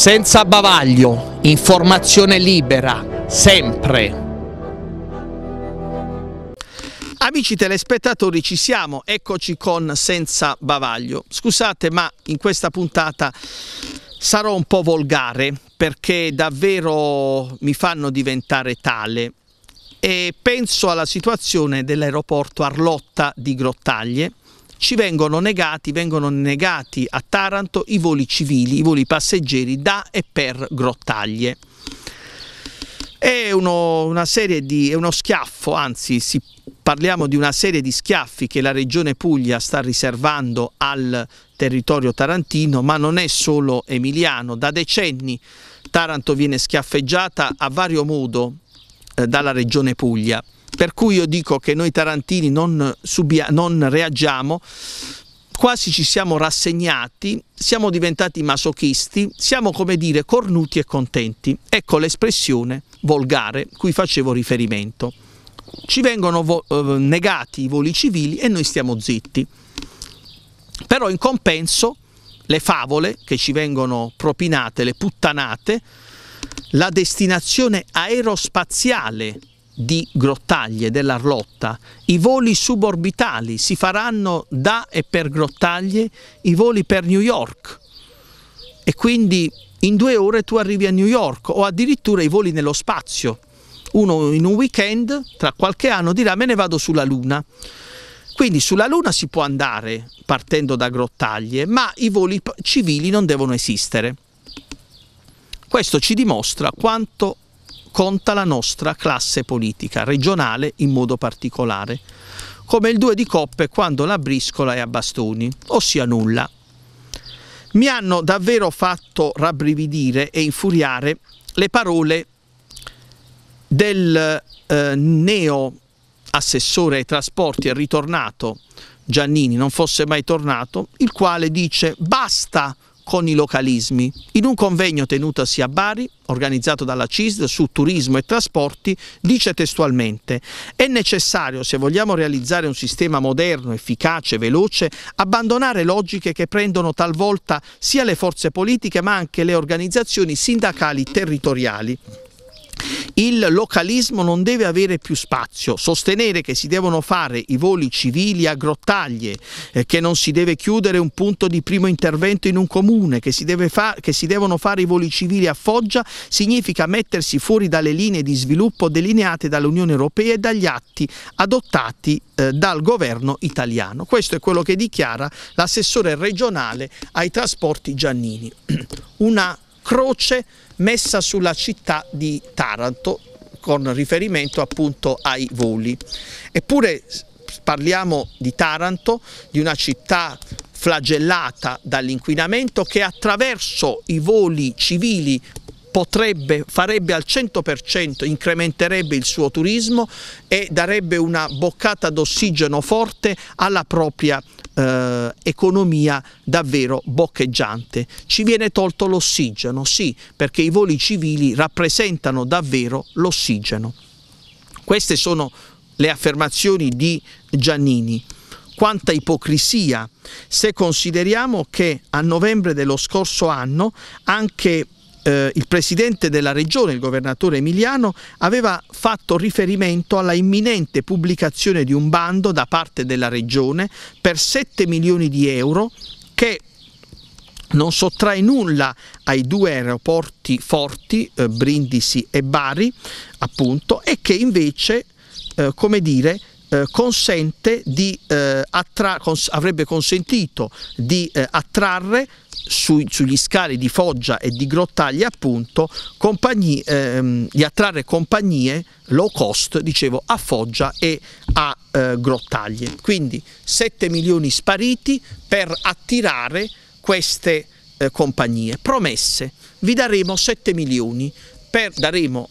senza bavaglio, informazione libera, sempre. Amici telespettatori, ci siamo, eccoci con Senza Bavaglio. Scusate, ma in questa puntata sarò un po' volgare perché davvero mi fanno diventare tale. E penso alla situazione dell'aeroporto Arlotta di Grottaglie, ci vengono negati, vengono negati a Taranto i voli civili, i voli passeggeri da e per Grottaglie. È uno, una serie di, è uno schiaffo, anzi si parliamo di una serie di schiaffi che la Regione Puglia sta riservando al territorio tarantino, ma non è solo emiliano. Da decenni Taranto viene schiaffeggiata a vario modo eh, dalla Regione Puglia. Per cui io dico che noi tarantini non, subia, non reagiamo, quasi ci siamo rassegnati, siamo diventati masochisti, siamo come dire cornuti e contenti. Ecco l'espressione volgare cui facevo riferimento. Ci vengono eh, negati i voli civili e noi stiamo zitti. Però in compenso le favole che ci vengono propinate, le puttanate, la destinazione aerospaziale di Grottaglie, dell'Arlotta, i voli suborbitali si faranno da e per Grottaglie, i voli per New York e quindi in due ore tu arrivi a New York o addirittura i voli nello spazio. Uno in un weekend, tra qualche anno, dirà me ne vado sulla Luna. Quindi sulla Luna si può andare partendo da grottaglie, ma i voli civili non devono esistere. Questo ci dimostra quanto conta la nostra classe politica, regionale in modo particolare, come il due di coppe quando la briscola è a bastoni, ossia nulla. Mi hanno davvero fatto rabbrividire e infuriare le parole del eh, neo assessore ai trasporti e ritornato Giannini non fosse mai tornato, il quale dice basta con i localismi. In un convegno tenutosi a Bari, organizzato dalla CISD su turismo e trasporti, dice testualmente «È necessario, se vogliamo realizzare un sistema moderno, efficace, veloce, abbandonare logiche che prendono talvolta sia le forze politiche ma anche le organizzazioni sindacali territoriali». Il localismo non deve avere più spazio. Sostenere che si devono fare i voli civili a grottaglie, eh, che non si deve chiudere un punto di primo intervento in un comune, che si, fa che si devono fare i voli civili a Foggia, significa mettersi fuori dalle linee di sviluppo delineate dall'Unione Europea e dagli atti adottati eh, dal governo italiano. Questo è quello che dichiara l'assessore regionale ai trasporti Giannini. Una croce messa sulla città di Taranto con riferimento appunto ai voli. Eppure parliamo di Taranto, di una città flagellata dall'inquinamento che attraverso i voli civili potrebbe, farebbe al 100%, incrementerebbe il suo turismo e darebbe una boccata d'ossigeno forte alla propria eh, economia davvero boccheggiante. Ci viene tolto l'ossigeno, sì, perché i voli civili rappresentano davvero l'ossigeno. Queste sono le affermazioni di Giannini. Quanta ipocrisia se consideriamo che a novembre dello scorso anno anche eh, il presidente della regione, il governatore Emiliano, aveva fatto riferimento alla imminente pubblicazione di un bando da parte della regione per 7 milioni di euro che non sottrae nulla ai due aeroporti forti, eh, Brindisi e Bari, appunto, e che invece, eh, come dire, eh, consente di, eh, cons avrebbe consentito di eh, attrarre su sugli scali di Foggia e di Grottaglia appunto compagnie, ehm, di attrarre compagnie low cost dicevo a Foggia e a eh, Grottaglie quindi 7 milioni spariti per attirare queste eh, compagnie promesse vi daremo 7 milioni per, daremo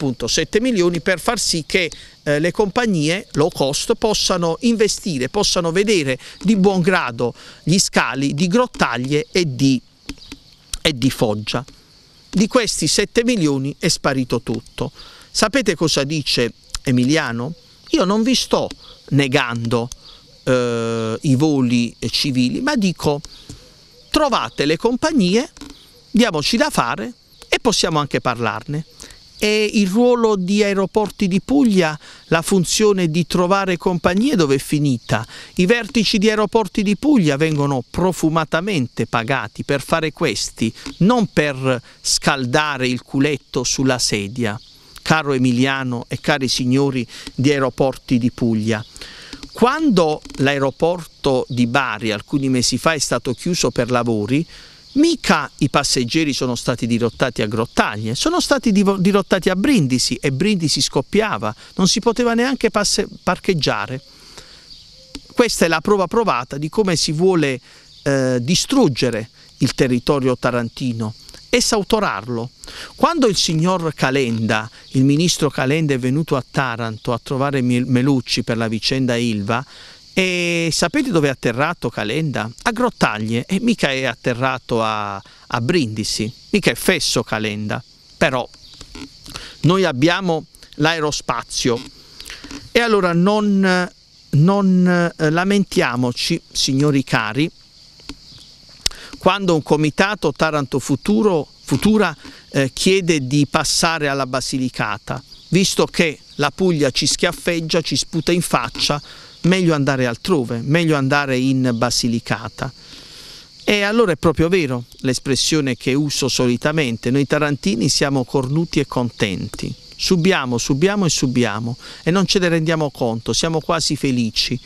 appunto 7 milioni per far sì che eh, le compagnie low cost possano investire, possano vedere di buon grado gli scali di Grottaglie e di, e di Foggia. Di questi 7 milioni è sparito tutto. Sapete cosa dice Emiliano? Io non vi sto negando eh, i voli civili, ma dico trovate le compagnie, diamoci da fare e possiamo anche parlarne. E il ruolo di aeroporti di Puglia, la funzione di trovare compagnie dove è finita? I vertici di aeroporti di Puglia vengono profumatamente pagati per fare questi, non per scaldare il culetto sulla sedia. Caro Emiliano e cari signori di aeroporti di Puglia, quando l'aeroporto di Bari alcuni mesi fa è stato chiuso per lavori, Mica i passeggeri sono stati dirottati a Grottaglie, sono stati dirottati a Brindisi e Brindisi scoppiava, non si poteva neanche parcheggiare. Questa è la prova provata di come si vuole eh, distruggere il territorio tarantino, e sautorarlo. Quando il signor Calenda, il ministro Calenda è venuto a Taranto a trovare Melucci per la vicenda Ilva, e sapete dove è atterrato Calenda? A Grottaglie e mica è atterrato a, a Brindisi, mica è fesso Calenda. Però noi abbiamo l'aerospazio e allora non, non eh, lamentiamoci, signori cari, quando un comitato Taranto Futuro, Futura eh, chiede di passare alla Basilicata, visto che la Puglia ci schiaffeggia, ci sputa in faccia, meglio andare altrove, meglio andare in Basilicata. E allora è proprio vero l'espressione che uso solitamente, noi tarantini siamo cornuti e contenti, subiamo, subiamo e subiamo e non ce ne rendiamo conto, siamo quasi felici.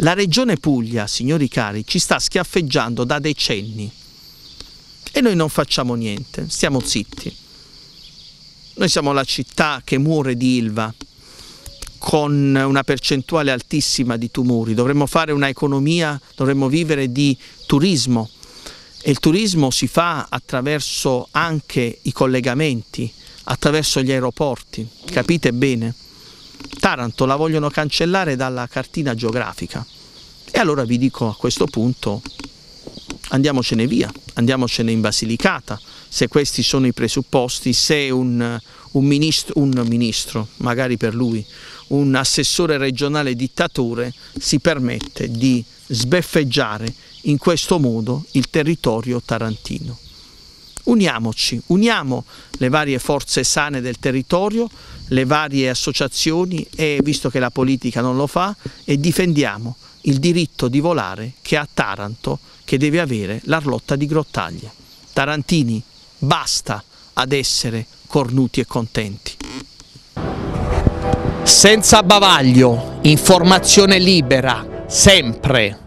La regione Puglia, signori cari, ci sta schiaffeggiando da decenni e noi non facciamo niente, stiamo zitti. Noi siamo la città che muore di Ilva, con una percentuale altissima di tumori, dovremmo fare un'economia, dovremmo vivere di turismo e il turismo si fa attraverso anche i collegamenti, attraverso gli aeroporti, capite bene? Taranto la vogliono cancellare dalla cartina geografica e allora vi dico a questo punto andiamocene via, andiamocene in Basilicata, se questi sono i presupposti, se un, un ministro, un ministro, magari per lui, un assessore regionale dittatore si permette di sbeffeggiare in questo modo il territorio tarantino. Uniamoci, uniamo le varie forze sane del territorio, le varie associazioni e, visto che la politica non lo fa, e difendiamo il diritto di volare che ha Taranto, che deve avere l'Arlotta di Grottaglia. Tarantini, basta ad essere cornuti e contenti. Senza bavaglio, informazione libera, sempre.